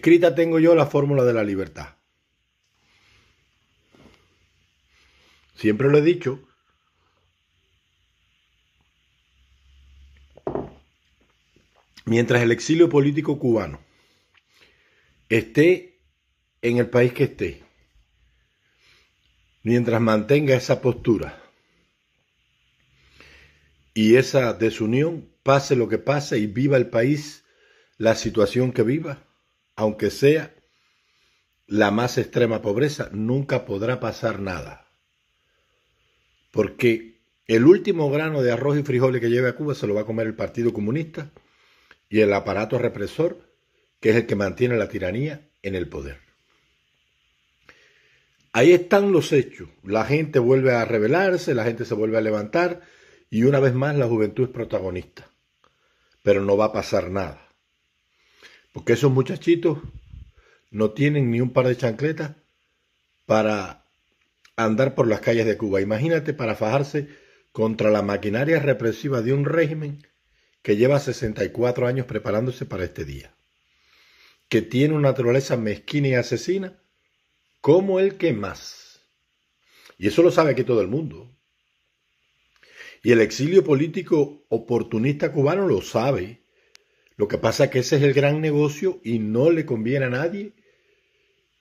Escrita tengo yo la fórmula de la libertad. Siempre lo he dicho. Mientras el exilio político cubano esté en el país que esté, mientras mantenga esa postura y esa desunión, pase lo que pase y viva el país la situación que viva, aunque sea la más extrema pobreza, nunca podrá pasar nada. Porque el último grano de arroz y frijoles que lleve a Cuba se lo va a comer el Partido Comunista y el aparato represor, que es el que mantiene la tiranía en el poder. Ahí están los hechos. La gente vuelve a rebelarse, la gente se vuelve a levantar y una vez más la juventud es protagonista. Pero no va a pasar nada. Porque esos muchachitos no tienen ni un par de chancletas para andar por las calles de Cuba. Imagínate para fajarse contra la maquinaria represiva de un régimen que lleva 64 años preparándose para este día, que tiene una naturaleza mezquina y asesina como el que más. Y eso lo sabe aquí todo el mundo. Y el exilio político oportunista cubano lo sabe. Lo que pasa es que ese es el gran negocio y no le conviene a nadie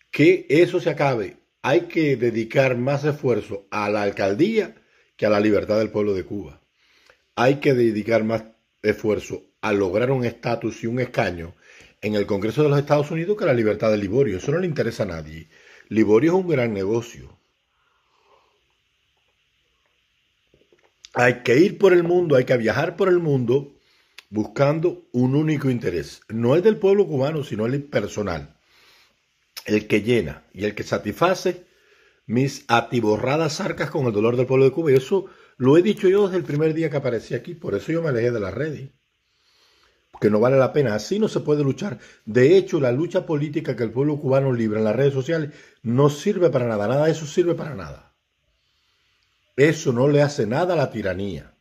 que eso se acabe. Hay que dedicar más esfuerzo a la alcaldía que a la libertad del pueblo de Cuba. Hay que dedicar más esfuerzo a lograr un estatus y un escaño en el Congreso de los Estados Unidos que a la libertad de Liborio. Eso no le interesa a nadie. Liborio es un gran negocio. Hay que ir por el mundo, hay que viajar por el mundo buscando un único interés. No es del pueblo cubano, sino el personal, el que llena y el que satisface mis atiborradas arcas con el dolor del pueblo de Cuba. Y eso lo he dicho yo desde el primer día que aparecí aquí, por eso yo me alejé de las redes, porque no vale la pena, así no se puede luchar. De hecho, la lucha política que el pueblo cubano libra en las redes sociales no sirve para nada, nada de eso sirve para nada. Eso no le hace nada a la tiranía.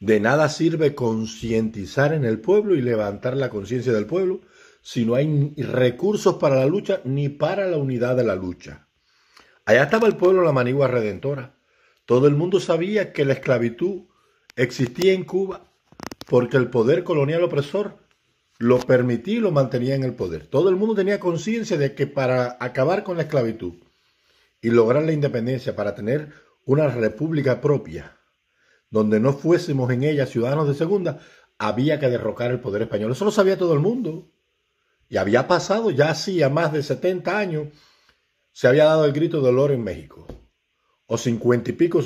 De nada sirve concientizar en el pueblo y levantar la conciencia del pueblo si no hay recursos para la lucha ni para la unidad de la lucha. Allá estaba el pueblo en la manigua redentora. Todo el mundo sabía que la esclavitud existía en Cuba porque el poder colonial opresor lo permitía y lo mantenía en el poder. Todo el mundo tenía conciencia de que para acabar con la esclavitud y lograr la independencia, para tener una república propia, donde no fuésemos en ella ciudadanos de segunda, había que derrocar el poder español. Eso lo sabía todo el mundo. Y había pasado ya hacía más de 70 años, se había dado el grito de dolor en México. O 50 y pico,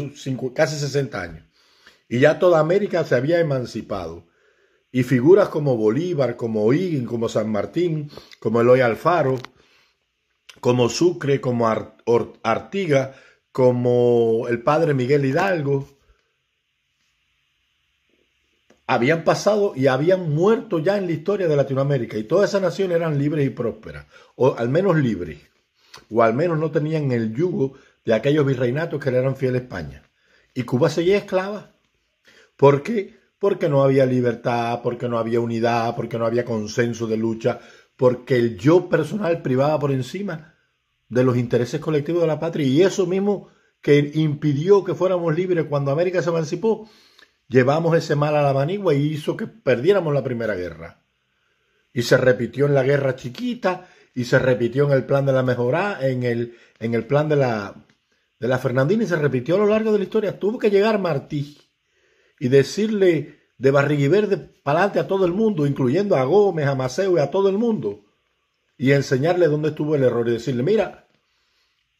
casi 60 años. Y ya toda América se había emancipado. Y figuras como Bolívar, como Higgins, como San Martín, como Eloy Alfaro, como Sucre, como Artiga, como el padre Miguel Hidalgo, habían pasado y habían muerto ya en la historia de Latinoamérica y todas esas naciones eran libres y prósperas, o al menos libres, o al menos no tenían el yugo de aquellos virreinatos que le eran fiel a España. Y Cuba seguía esclava. ¿Por qué? Porque no había libertad, porque no había unidad, porque no había consenso de lucha, porque el yo personal privaba por encima de los intereses colectivos de la patria. Y eso mismo que impidió que fuéramos libres cuando América se emancipó, llevamos ese mal a la manigua y hizo que perdiéramos la primera guerra. Y se repitió en la guerra chiquita y se repitió en el plan de la mejora, en el, en el plan de la, de la Fernandina y se repitió a lo largo de la historia. Tuvo que llegar Martí y decirle de barriguiverde para adelante a todo el mundo, incluyendo a Gómez, a Maceo y a todo el mundo, y enseñarle dónde estuvo el error y decirle, mira,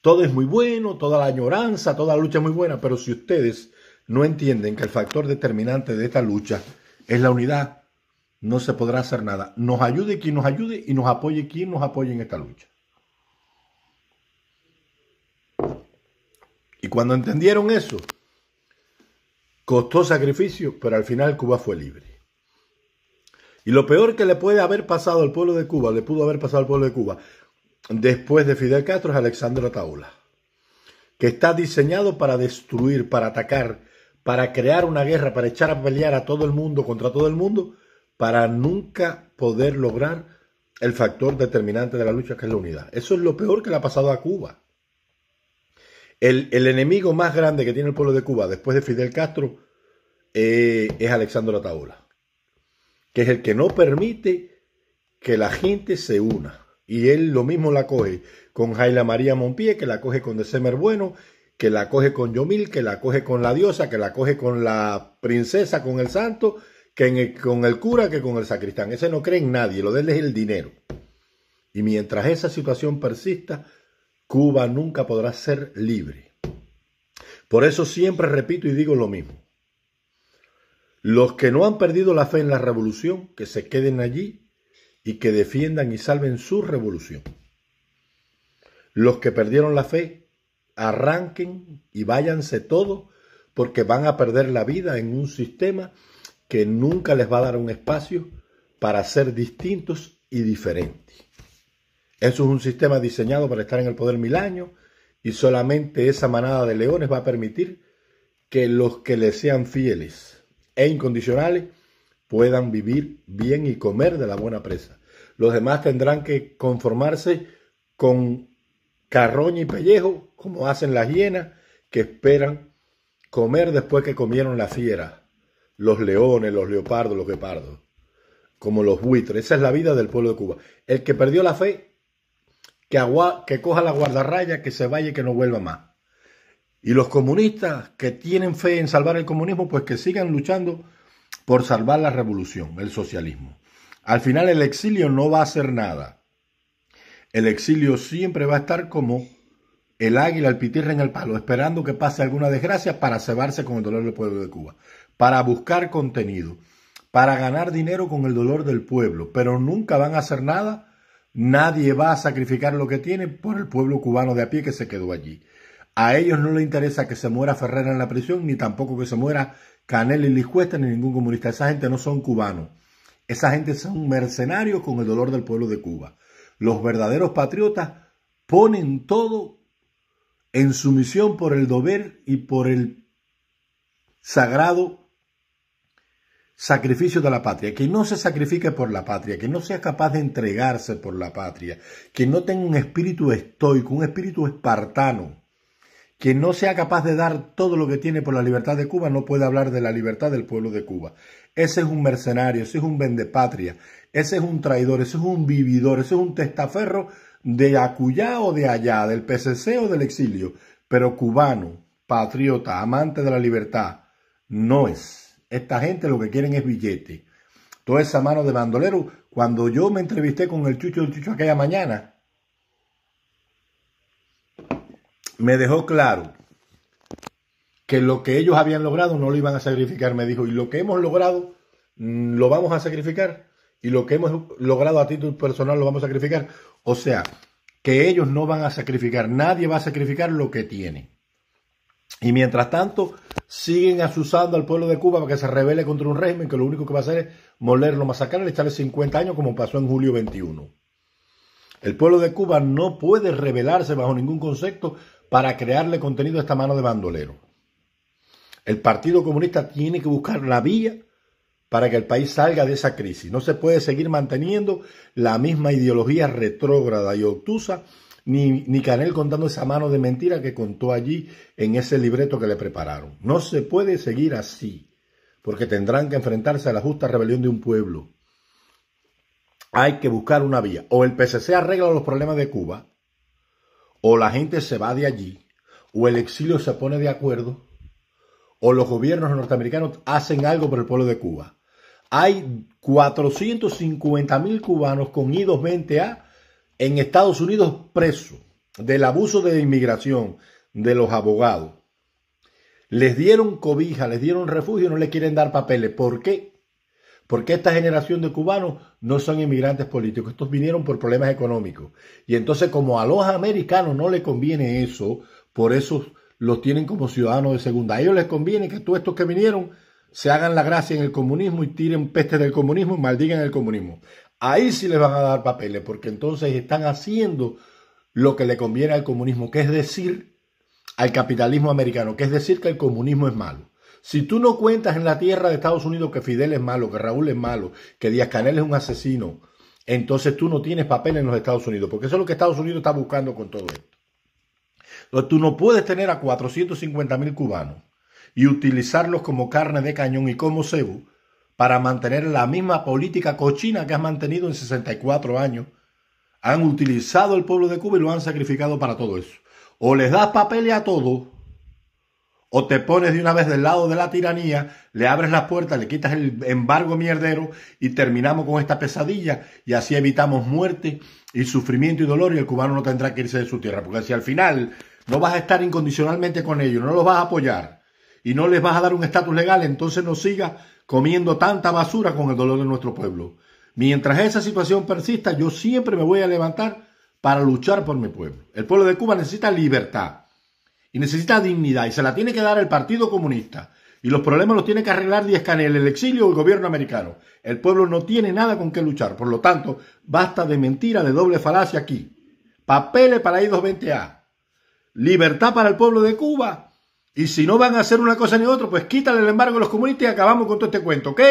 todo es muy bueno, toda la añoranza, toda la lucha es muy buena, pero si ustedes no entienden que el factor determinante de esta lucha es la unidad, no se podrá hacer nada. Nos ayude quien nos ayude y nos apoye quien nos apoye en esta lucha. Y cuando entendieron eso, costó sacrificio, pero al final Cuba fue libre. Y lo peor que le puede haber pasado al pueblo de Cuba, le pudo haber pasado al pueblo de Cuba, después de Fidel Castro, es Alexandre Taula, que está diseñado para destruir, para atacar, para crear una guerra, para echar a pelear a todo el mundo contra todo el mundo, para nunca poder lograr el factor determinante de la lucha, que es la unidad. Eso es lo peor que le ha pasado a Cuba. El, enemigo más grande que tiene el pueblo de Cuba después de Fidel Castro eh, es Alexandro Ataola, que es el que no permite que la gente se una. Y él lo mismo la coge con Jaila María Monpié, que la coge con December Bueno, que la coge con Yomil, que la coge con la diosa, que la coge con la princesa, con el santo, que con el cura, que con el sacristán. Ese no cree en nadie, lo de él es el dinero. Y mientras esa situación persista, Cuba nunca podrá ser libre. Por eso siempre repito y digo lo mismo. Los que no han perdido la fe en la revolución, que se queden allí y que defiendan y salven su revolución. Los que perdieron la fe, arranquen y váyanse todos porque van a perder la vida en un sistema que nunca les va a dar un espacio para ser distintos y diferentes. Eso es un sistema diseñado para estar en el poder mil años y solamente esa manada de leones va a permitir que los que le sean fieles e incondicionales puedan vivir bien y comer de la buena presa. Los demás tendrán que conformarse con carroña y pellejo, como hacen las hienas que esperan comer después que comieron las fieras, los leones, los leopardos, los guepardos, como los buitres. Esa es la vida del pueblo de Cuba. El que perdió la fe, que, que coja la guardarraya, que se vaya y que no vuelva más. Y los comunistas que tienen fe en salvar el comunismo, pues que sigan luchando por salvar la revolución, el socialismo. Al final el exilio no va a hacer nada. El exilio siempre va a estar como el águila, el pitirre en el palo, esperando que pase alguna desgracia para cebarse con el dolor del pueblo de Cuba, para buscar contenido, para ganar dinero con el dolor del pueblo, pero nunca van a hacer nada. Nadie va a sacrificar lo que tiene por el pueblo cubano de a pie que se quedó allí. A ellos no les interesa que se muera Ferrera en la prisión, ni tampoco que se muera Canel y Liscuesta, ni ningún comunista. Esa gente no son cubanos. Esa gente son mercenarios con el dolor del pueblo de Cuba. Los verdaderos patriotas ponen todo en sumisión por el deber y por el sagrado sacrificio de la patria, que no se sacrifique por la patria, que no sea capaz de entregarse por la patria, que no tenga un espíritu estoico, un espíritu espartano, quien no sea capaz de dar todo lo que tiene por la libertad de Cuba no puede hablar de la libertad del pueblo de Cuba. Ese es un mercenario, ese es un vendepatria, ese es un traidor, ese es un vividor, ese es un testaferro de acullá o de allá, del PCC o del exilio, pero cubano, patriota, amante de la libertad, no es. Esta gente lo que quieren es billete. Toda esa mano de bandolero, cuando yo me entrevisté con el Chucho del Chucho aquella mañana, me dejó claro que lo que ellos habían logrado no lo iban a sacrificar, me dijo, y lo que hemos logrado mm, lo vamos a sacrificar, y lo que hemos logrado a título personal lo vamos a sacrificar. O sea, que ellos no van a sacrificar, nadie va a sacrificar lo que tiene. Y mientras tanto, siguen asusando al pueblo de Cuba para que se rebele contra un régimen que lo único que va a hacer es molerlo, masacrarlo y echarle 50 años como pasó en julio 21. El pueblo de Cuba no puede rebelarse bajo ningún concepto para crearle contenido a esta mano de bandolero. El Partido Comunista tiene que buscar la vía para que el país salga de esa crisis. No se puede seguir manteniendo la misma ideología retrógrada y obtusa, ni, ni Canel contando esa mano de mentira que contó allí en ese libreto que le prepararon. No se puede seguir así, porque tendrán que enfrentarse a la justa rebelión de un pueblo. Hay que buscar una vía. O el PCC arregla los problemas de Cuba, o la gente se va de allí, o el exilio se pone de acuerdo, o los gobiernos norteamericanos hacen algo por el pueblo de Cuba. Hay 450 mil cubanos con i 20 a en Estados Unidos presos del abuso de inmigración de los abogados. Les dieron cobija, les dieron refugio, no le quieren dar papeles. ¿Por qué? Porque esta generación de cubanos no son inmigrantes políticos, estos vinieron por problemas económicos. Y entonces como a los americanos no les conviene eso, por eso los tienen como ciudadanos de segunda. A ellos les conviene que todos estos que vinieron se hagan la gracia en el comunismo y tiren peste del comunismo y maldigan el comunismo. Ahí sí les van a dar papeles, porque entonces están haciendo lo que le conviene al comunismo, que es decir, al capitalismo americano, que es decir que el comunismo es malo. Si tú no cuentas en la tierra de Estados Unidos que Fidel es malo, que Raúl es malo, que Díaz Canel es un asesino, entonces tú no tienes papel en los Estados Unidos, porque eso es lo que Estados Unidos está buscando con todo esto. Entonces, tú no puedes tener a 450.000 mil cubanos y utilizarlos como carne de cañón y como cebo para mantener la misma política cochina que has mantenido en 64 años. Han utilizado el pueblo de Cuba y lo han sacrificado para todo eso. O les das papeles a todos o te pones de una vez del lado de la tiranía, le abres las puertas, le quitas el embargo mierdero y terminamos con esta pesadilla y así evitamos muerte y sufrimiento y dolor y el cubano no tendrá que irse de su tierra. Porque si al final no vas a estar incondicionalmente con ellos, no los vas a apoyar y no les vas a dar un estatus legal, entonces no sigas comiendo tanta basura con el dolor de nuestro pueblo. Mientras esa situación persista, yo siempre me voy a levantar para luchar por mi pueblo. El pueblo de Cuba necesita libertad y necesita dignidad y se la tiene que dar el Partido Comunista. Y los problemas los tiene que arreglar Díaz Canel, el exilio o el gobierno americano. El pueblo no tiene nada con qué luchar. Por lo tanto, basta de mentira, de doble falacia aquí. Papeles para I220A. Libertad para el pueblo de Cuba. Y si no van a hacer una cosa ni otra, pues quítale el embargo a los comunistas y acabamos con todo este cuento, ¿ok?